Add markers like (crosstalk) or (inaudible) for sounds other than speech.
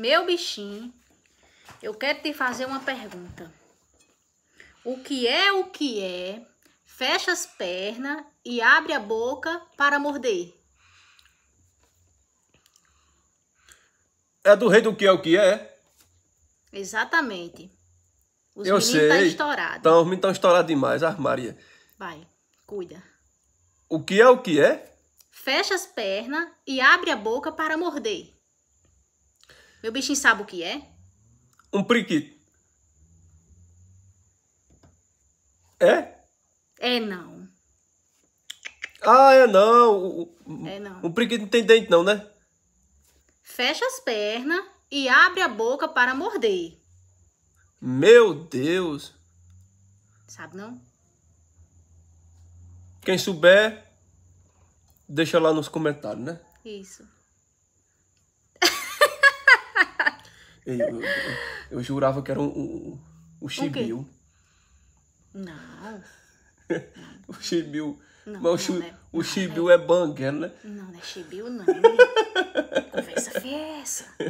Meu bichinho, eu quero te fazer uma pergunta. O que é o que é? Fecha as pernas e abre a boca para morder. É do rei do que é o que é? Exatamente. Os eu estão Tá estourado. Então, os meninos estão estourados demais, ah, Maria. Vai, cuida. O que é o que é? Fecha as pernas e abre a boca para morder. Meu bichinho sabe o que é? Um periquito. É? É não. Ah, é não. O, é não. Um periquito não tem dente não, né? Fecha as pernas e abre a boca para morder. Meu Deus. Sabe não? Quem souber, deixa lá nos comentários, né? Isso. Eu, eu, eu jurava que era um, um, um chibiu. Não. (laughs) o chibiu. Não, Mas não, né? o, o né? chibiu é, é banger, né? Não, né? não é chibiu, não. Conversa foi